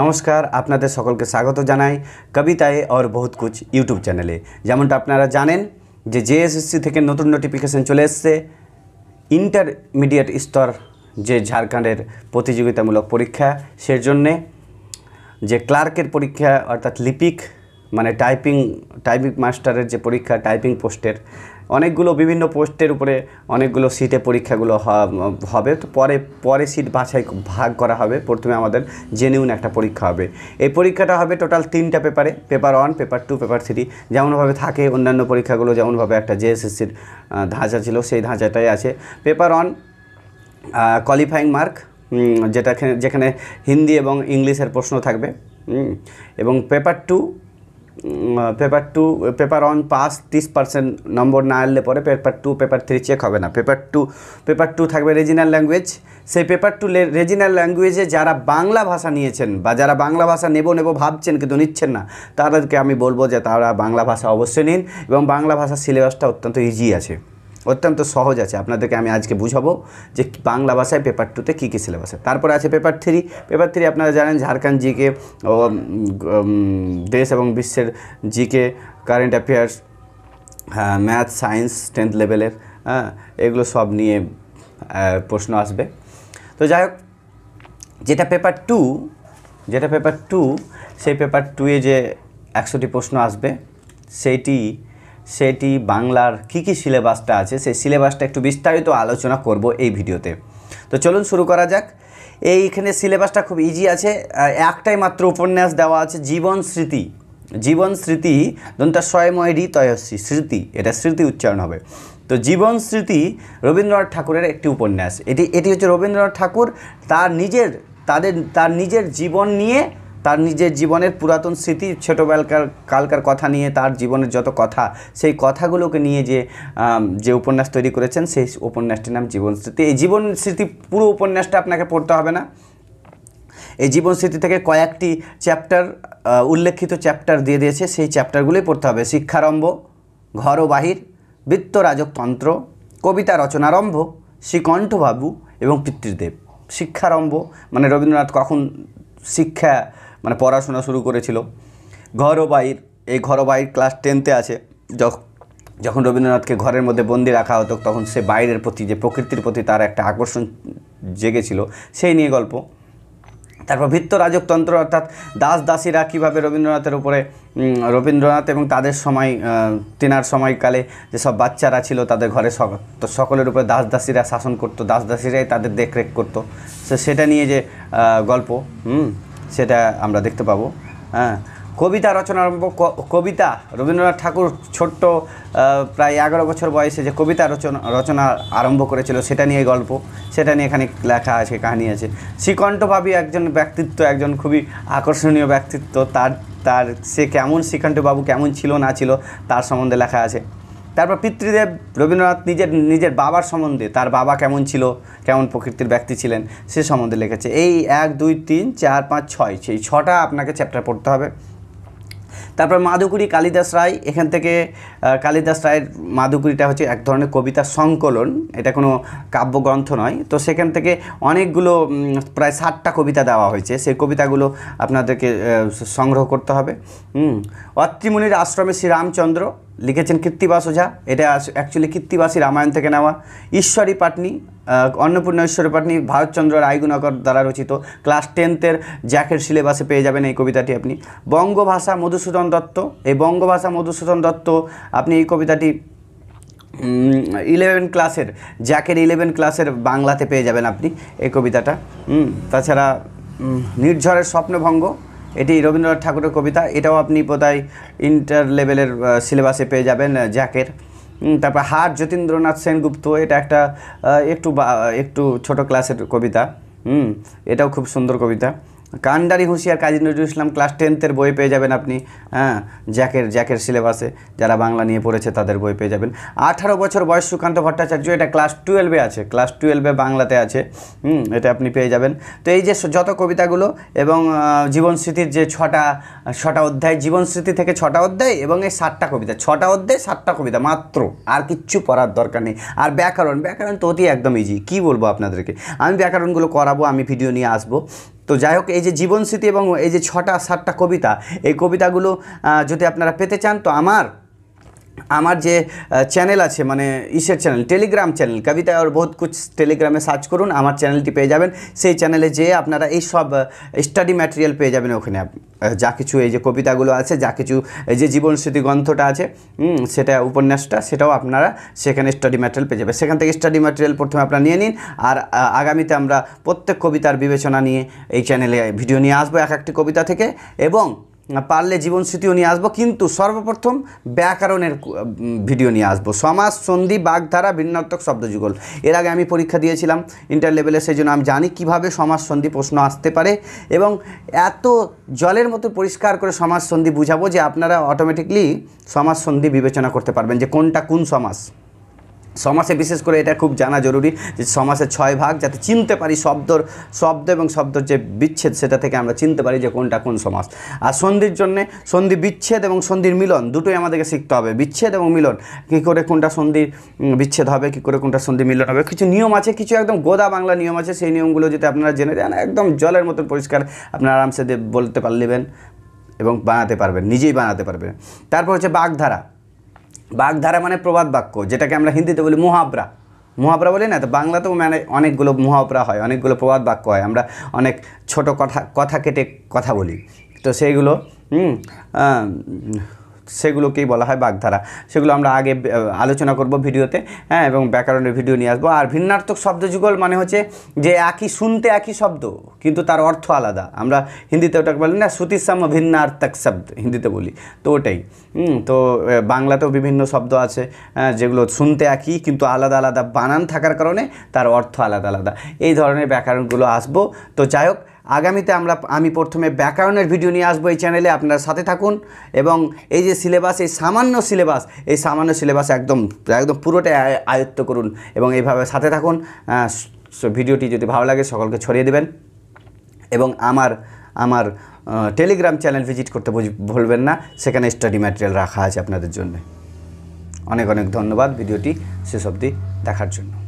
নমস্কার আপনাদের সকলকে স্বাগত জানাই কবিতায় আর বহুত কুচ ইউটিউব চ্যানেলে যেমনটা আপনারা জানেন যে জেএসএসসি থেকে নতুন নোটিফিকেশান চলে এসছে ইন্টারমিডিয়েট স্তর যে ঝাড়খণ্ডের প্রতিযোগিতামূলক পরীক্ষা সে জন্যে যে ক্লার্কের পরীক্ষা অর্থাৎ লিপিক মানে টাইপিং টাইপিং মাস্টারের যে পরীক্ষা টাইপিং পোস্টের অনেকগুলো বিভিন্ন পোস্টের উপরে অনেকগুলো সিটে পরীক্ষাগুলো হবে তো পরে পরে সিট বাছাই ভাগ করা হবে প্রথমে আমাদের জেনিউন একটা পরীক্ষা হবে এই পরীক্ষাটা হবে টোটাল তিনটা পেপারে paper one paper two paper three যেমনভাবে থাকে অন্যান্য পরীক্ষাগুলো যেমনভাবে একটা জেএসএসসির ধাঁচা ছিল সেই ধাঁচাটাই আছে পেপার ওয়ান কোয়ালিফাইং মার্ক যেটা যেখানে হিন্দি এবং ইংলিশের প্রশ্ন থাকবে এবং paper two paper two paper one pass তিরিশ পার্সেন্ট নম্বর না আনলে পরে paper two paper three check হবে না পেপার টু পেপার টু থাকবে রেজিনাল ল্যাঙ্গুয়েজ সেই পেপার টু রেজিনাল ল্যাঙ্গুয়েজে যারা বাংলা ভাষা নিয়েছেন বা যারা বাংলা ভাষা নেব নেব ভাবছেন কিন্তু নিচ্ছেন না তাদেরকে আমি বলবো যে তারা বাংলা ভাষা অবশ্যই নিন এবং বাংলা ভাষার সিলেবাসটা অত্যন্ত ইজি আছে অত্যন্ত সহজ আছে আপনাদেরকে আমি আজকে বুঝাবো যে বাংলা ভাষায় পেপার টুতে কী কী সিলেবাস আছে তারপরে আছে পেপার থ্রি পেপার থ্রি আপনারা জানেন ঝাড়খণ্ড জিকে ও দেশ এবং বিশ্বের GK current affairs math science tenth লেভেলের হ্যাঁ এগুলো সব নিয়ে প্রশ্ন আসবে তো যাই হোক যেটা পেপার টু যেটা পেপার টু সেই পেপার টুয়ে যে একশোটি প্রশ্ন আসবে সেইটি সেটি বাংলার কী কী সিলেবাসটা আছে সেই সিলেবাসটা একটু বিস্তারিত আলোচনা করব এই ভিডিওতে তো চলুন শুরু করা যাক এইখানে সিলেবাসটা খুব ইজি আছে একটাই মাত্র উপন্যাস দেওয়া আছে জীবন স্মৃতি জীবন স্মৃতি দন্তা স্বয়ময় রি তয়স্বী স্মৃতি এটা স্মৃতি উচ্চারণ হবে তো জীবন স্মৃতি রবীন্দ্রনাথ ঠাকুরের একটি উপন্যাস এটি এটি হচ্ছে রবীন্দ্রনাথ ঠাকুর তার নিজের তাদের তার নিজের জীবন নিয়ে তার নিজের জীবনের পুরাতন স্মৃতি ছোটোবেলকার কালকার কথা নিয়ে তার জীবনের যত কথা সেই কথাগুলোকে নিয়ে যে যে উপন্যাস তৈরি করেছেন সেই উপন্যাসটির নাম জীবন স্মৃতি এই জীবন স্মৃতি পুরো উপন্যাসটা আপনাকে পড়তে হবে না এই জীবন স্মৃতি থেকে কয়েকটি চ্যাপ্টার উল্লেখিত চ্যাপ্টার দিয়ে দিয়েছে সেই চ্যাপ্টারগুলোই পড়তে হবে শিক্ষারম্ভ ঘর ও বাহির বৃত্ত রাজকতন্ত্র কবিতা রচনারম্ভ শ্রীকণ্ঠবাবু এবং পিতৃদেব শিক্ষারম্ভ মানে রবীন্দ্রনাথ কখন শিক্ষা মানে পড়াশোনা শুরু করেছিল ঘর ও বাইর এই ঘর ও বাইর ক্লাস টেনতে আছে যখন রবীন্দ্রনাথকে ঘরের মধ্যে বন্দি রাখা হতো তখন সে বাইরের প্রতি যে প্রকৃতির প্রতি তার একটা আকর্ষণ জেগেছিল সেই নিয়ে গল্প তারপর ভিত্ত রাজকতন্ত্র অর্থাৎ দাস দাসীরা কীভাবে রবীন্দ্রনাথের উপরে রবীন্দ্রনাথ এবং তাদের সময় তেনার সময়কালে যেসব বাচ্চারা ছিল তাদের ঘরে তো সকলের উপরে দাস দাসীরা শাসন করতো দাস দাসীরাই তাদের দেখরেখ করতো সেটা নিয়ে যে গল্প হুম সেটা আমরা দেখতে পাবো হ্যাঁ কবিতা রচনা আরম্ভ কবিতা রবীন্দ্রনাথ ঠাকুর ছোট্ট প্রায় এগারো বছর বয়সে যে কবিতা রচনা রচনা আরম্ভ করেছিল সেটা নিয়ে গল্প সেটা নিয়ে এখানে লেখা আছে কাহিনী আছে শ্রীকণ্ঠভাবি একজন ব্যক্তিত্ব একজন খুবই আকর্ষণীয় ব্যক্তিত্ব তার তার সে কেমন শ্রীকণ্ঠবাবু কেমন ছিল না ছিল তার সম্বন্ধে লেখা আছে তারপর পিতৃদেব রবীন্দ্রনাথ নিজের নিজের বাবার সম্বন্ধে তার বাবা কেমন ছিল কেমন প্রকৃতির ব্যক্তি ছিলেন সে সম্বন্ধে লিখেছে এই এক দুই তিন চার পাঁচ ছয় সেই ছটা আপনাকে চ্যাপ্টার পড়তে হবে তারপর মাধুকুরী কালিদাস রায় এখান থেকে কালিদাস রায়ের মাধুকুরীটা হচ্ছে এক ধরনের কবিতা সংকলন এটা কোনো কাব্যগ্রন্থ নয় তো সেখান থেকে অনেকগুলো প্রায় ষাটটা কবিতা দেওয়া হয়েছে সেই কবিতাগুলো আপনাদেরকে সংগ্রহ করতে হবে অত্রিমুনির আশ্রমে শ্রীরামচন্দ্র লিখেছেন কীর্তিবাস ওঝা এটা অ্যাকচুয়ালি কীর্তিবাসী রামায়ণ থেকে নেওয়া ঈশ্বরী পাটনি অন্নপূর্ণ ঈশ্বরী পাটনি ভারতচন্দ্র রায়গুণকর দ্বারা রচিত ক্লাস টেন্থের জ্যাকের সিলেবাসে পেয়ে যাবেন এই কবিতাটি আপনি বঙ্গভাষা মধুসূদন দত্ত এই বঙ্গভাষা মধুসূদন দত্ত আপনি এই কবিতাটি ইলেভেন ক্লাসের জ্যাকের ইলেভেন ক্লাসের বাংলাতে পেয়ে যাবেন আপনি এই কবিতাটা তাছাড়া নির্ঝরের স্বপ্নভঙ্গ এটি রবীন্দ্রনাথ ঠাকুরের কবিতা এটাও আপনি বোধহয় ইন্টার লেভেলের সিলেবাসে পেয়ে যাবেন জ্যাকের তারপর হার যতীন্দ্রনাথ সেনগুপ্ত এটা একটা একটু একটু ছোট ক্লাসের কবিতা হুম এটাও খুব সুন্দর কবিতা কান্ডারি হুঁশিয়ার কাজী নজরুল ইসলাম ক্লাস টেন্থের বই পেয়ে যাবেন আপনি হ্যাঁ জ্যাকের জ্যাকের সিলেবাসে যারা বাংলা নিয়ে পড়েছে তাদের বই পেয়ে যাবেন আঠারো বছর বয়স সুকান্ত ভট্টাচার্য এটা ক্লাস টুয়েলভে আছে ক্লাস টুয়েলভে বাংলাতে আছে হুম এটা আপনি পেয়ে যাবেন তো এই যে যত কবিতাগুলো এবং জীবন স্মৃতির যে ছটা ছটা অধ্যায় জীবন স্মৃতি থেকে ছটা অধ্যায় এবং এই সাতটা কবিতা ছটা অধ্যায় সাতটা কবিতা মাত্র আর কিচ্ছু পড়ার দরকার নেই আর ব্যাকরণ ব্যাকরণ তো অতি একদম ইজি কী বলবো আপনাদেরকে আমি ব্যাকরণগুলো করাবো আমি ভিডিও নিয়ে আসবো তো যাই হোক এই যে জীবনস্মৃতি এবং এই যে ছটা সাতটা কবিতা এই কবিতাগুলো যদি আপনারা পেতে চান তো আমার আমার যে চ্যানেল আছে মানে ইসের চ্যানেল টেলিগ্রাম চ্যানেল কবিতা আর বহুত কুছ টেলিগ্রামে সার্চ করুন আমার চ্যানেলটি পেয়ে যাবেন সেই চ্যানেলে যেয়ে আপনারা এই সব স্টাডি ম্যাটেরিয়াল পেয়ে যাবেন ওখানে যা কিছু এই যে কবিতাগুলো আছে যা কিছু এই যে জীবন স্মৃতি গ্রন্থটা আছে সেটা উপন্যাসটা সেটাও আপনারা সেখানে স্টাডি ম্যাটেরিয়াল পেয়ে যাবেন সেখান থেকে স্টাডি ম্যাটেরিয়াল প্রথমে আপনারা নিয়ে নিন আর আগামীতে আমরা প্রত্যেক কবিতার বিবেচনা নিয়ে এই চ্যানেলে ভিডিও নিয়ে আসবো এক একটি কবিতা থেকে এবং পারলে জীবন স্মৃতিও নিয়ে আসবো কিন্তু সর্বপ্রথম ব্যাকরণের ভিডিও নিয়ে আসবো সমাজ সন্ধি বাগধারা ভিন্নার্থক শব্দযুগল এর আগে আমি পরীক্ষা দিয়েছিলাম ইন্টার লেভেলে সেই জন্য আমি জানি কিভাবে সমাজ সন্ধি প্রশ্ন আসতে পারে এবং এত জলের মতো পরিষ্কার করে সমাজ সন্ধি বুঝাবো যে আপনারা অটোমেটিকলি সমাজ সন্ধি বিবেচনা করতে পারবেন যে কোনটা কোন সমাজ সমাসে বিশেষ করে এটা খুব জানা জরুরি যে সমাসের ছয় ভাগ যাতে চিনতে পারি শব্দর শব্দ এবং শব্দর যে বিচ্ছেদ সেটা থেকে আমরা চিনতে পারি যে কোনটা কোন সমাস আর সন্ধির জন্যে সন্ধি বিচ্ছেদ এবং সন্ধির মিলন দুটোই আমাদেরকে শিখতে হবে বিচ্ছেদ এবং মিলন কী করে কোনটা সন্ধির বিচ্ছেদ হবে কী করে কোনটা সন্ধি মিলন হবে কিছু নিয়ম আছে কিছু একদম গোদা বাংলা নিয়ম আছে সেই নিয়মগুলো যদি আপনারা জেনে যান একদম জলের মতন পরিষ্কার আপনারা আরামসে বলতে পারলেবেন এবং বানাতে পারবেন নিজেই বানাতে পারবেন তারপর হচ্ছে বাগধারা বাগধারা মানে প্রবাদ বাক্য যেটাকে আমরা হিন্দিতে বলি মুহাবরা মুহাবরা বলি না তো বাংলাতেও মানে অনেকগুলো মুহাবরা হয় অনেকগুলো প্রবাদ বাক্য হয় আমরা অনেক ছোট কথা কথা কেটে কথা বলি তো সেইগুলো সেগুলোকেই বলা হয় বাগধারা সেগুলো আমরা আগে আলোচনা করব ভিডিওতে হ্যাঁ এবং ব্যাকরণের ভিডিও নিয়ে আসবো আর ভিন্নার্থক শব্দ যুগল মানে হচ্ছে যে একই শুনতে একই শব্দ কিন্তু তার অর্থ আলাদা আমরা হিন্দিতে ওটাকে বলি না শ্রুতিসাম ভিন্নার্থক শব্দ হিন্দিতে বলি তো ওটাই তো বাংলাতেও বিভিন্ন শব্দ আছে হ্যাঁ, যেগুলো শুনতে একই কিন্তু আলাদা আলাদা বানান থাকার কারণে তার অর্থ আলাদা আলাদা এই ধরনের ব্যাকরণগুলো আসবো তো যাই হোক আগামীতে আমরা আমি প্রথমে ব্যাকরণের ভিডিও নিয়ে আসবো এই চ্যানেলে আপনারা সাথে থাকুন এবং এই যে সিলেবাস এই সামান্য সিলেবাস এই সামান্য সিলেবাস একদম একদম পুরোটাই আয়ত্ত করুন এবং এইভাবে সাথে থাকুন ভিডিওটি যদি ভালো লাগে সকলকে ছড়িয়ে দেবেন এবং আমার আমার টেলিগ্রাম চ্যানেল ভিজিট করতে ভুলবেন না সেখানে স্টাডি ম্যাটেরিয়াল রাখা আছে আপনাদের জন্য অনেক অনেক ধন্যবাদ ভিডিওটি শেষ অবধি দেখার জন্য